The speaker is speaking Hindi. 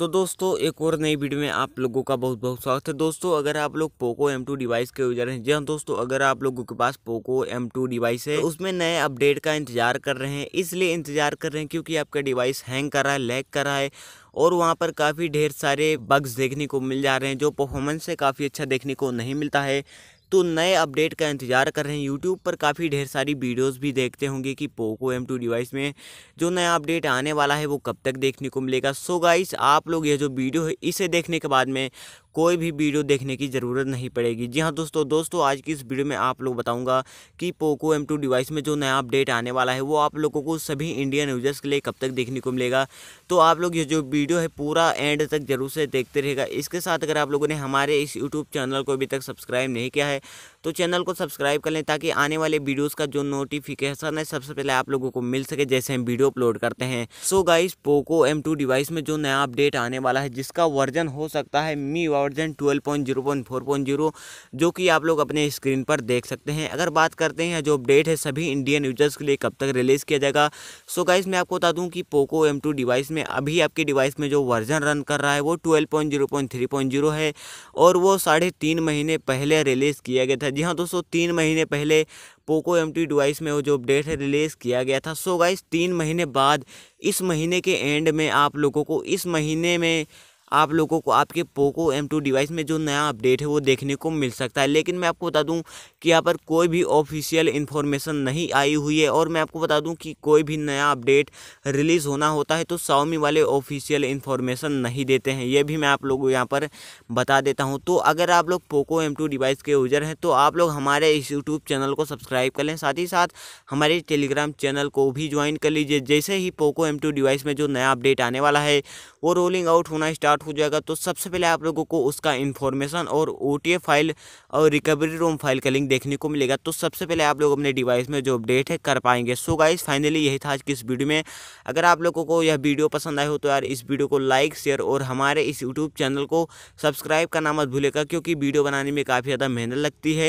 तो दोस्तों एक और नई वीडियो में आप लोगों का बहुत बहुत स्वागत है दोस्तों अगर आप लोग पोको M2 डिवाइस के यूजर हैं जी हाँ दोस्तों अगर आप लोगों के पास पोको M2 डिवाइस है तो उसमें नए अपडेट का इंतजार कर रहे हैं इसलिए इंतजार कर रहे हैं क्योंकि आपका डिवाइस हैंग कर रहा है लैग कर रहा है और वहाँ पर काफ़ी ढेर सारे बग्स देखने को मिल जा रहे हैं जो परफॉर्मेंस से काफ़ी अच्छा देखने को नहीं मिलता है तो नए अपडेट का इंतज़ार कर रहे हैं यूट्यूब पर काफ़ी ढेर सारी वीडियोस भी देखते होंगे कि पोको एम टू डिवाइस में जो नया अपडेट आने वाला है वो कब तक देखने को मिलेगा सो गाइस आप लोग यह जो वीडियो है इसे देखने के बाद में कोई भी वीडियो देखने की ज़रूरत नहीं पड़ेगी जी हाँ दोस्तों दोस्तों आज की इस वीडियो में आप लोग बताऊँगा कि पोको एम डिवाइस में जो नया अपडेट आने वाला है वो आप लोगों को सभी इंडियन यूजर्स के लिए कब तक देखने को मिलेगा तो आप लोग ये जो वीडियो है पूरा एंड तक जरूर से देखते रहेगा इसके साथ अगर आप लोगों ने हमारे इस यूट्यूब चैनल को अभी तक सब्सक्राइब नहीं किया है तो चैनल को सब्सक्राइब कर लें ताकि आने वाले वीडियोज़ का जो नोटिफिकेशन है सबसे पहले आप लोगों को मिल सके जैसे हम वीडियो अपलोड करते हैं so guys Poco M device में जो नया अपडेट आने वाला है जिसका वर्जन हो सकता है मी वर्जन ट्वेल्व जो कि आप लोग अपने स्क्रीन पर देख सकते हैं अगर बात करते हैं जो अपडेट है सभी इंडियन यूजर्स के लिए कब तक रिलीज़ किया जाएगा सो गाइस मैं आपको बता दूँ कि पोको एम डिवाइस में अभी आपके डिवाइस में जो वर्जन रन कर रहा है वो ट्वेल्व है और वो साढ़े तीन महीने पहले रिलीज़ किया गया था है जी हाँ दोस्तों तीन महीने पहले पोको एम टी डिवाइस में वो जो अपडेट है रिलीज़ किया गया था सो गाइस तीन महीने बाद इस महीने के एंड में आप लोगों को इस महीने में आप लोगों को आपके पोको एम टू डिवाइस में जो नया अपडेट है वो देखने को मिल सकता है लेकिन मैं आपको बता दूँ कि यहाँ पर कोई भी ऑफिशियल इन्फॉर्मेशन नहीं आई हुई है और मैं आपको बता दूँ कि कोई भी नया अपडेट रिलीज़ होना होता है तो सौमी वाले ऑफिशियल इन्फॉर्मेशन नहीं देते हैं ये भी मैं आप लोगों यहाँ पर बता देता हूँ तो अगर आप लोग पोको एम टू डिवाइस के यूज़र हैं तो आप लोग हमारे इस यूट्यूब चैनल को सब्सक्राइब कर लें साथ ही साथ हमारे टेलीग्राम चैनल को भी ज्वाइन कर लीजिए जैसे ही पोको एम टू डिवाइस में जो नया अपडेट आने वाला है वो रोलिंग आउट होना स्टार्ट स्टार्ट हो जाएगा तो सबसे पहले आप लोगों को उसका इन्फॉर्मेशन और ओ फाइल और रिकवरी रूम फाइल का लिंक देखने को मिलेगा तो सबसे पहले आप लोग अपने डिवाइस में जो अपडेट है कर पाएंगे सो गाइज फाइनली यही था आज की इस वीडियो में अगर आप लोगों को यह वीडियो पसंद आए हो तो यार इस वीडियो को लाइक शेयर और हमारे इस यूट्यूब चैनल को सब्सक्राइब करना मत भूलेगा क्योंकि वीडियो बनाने में काफ़ी ज़्यादा मेहनत लगती है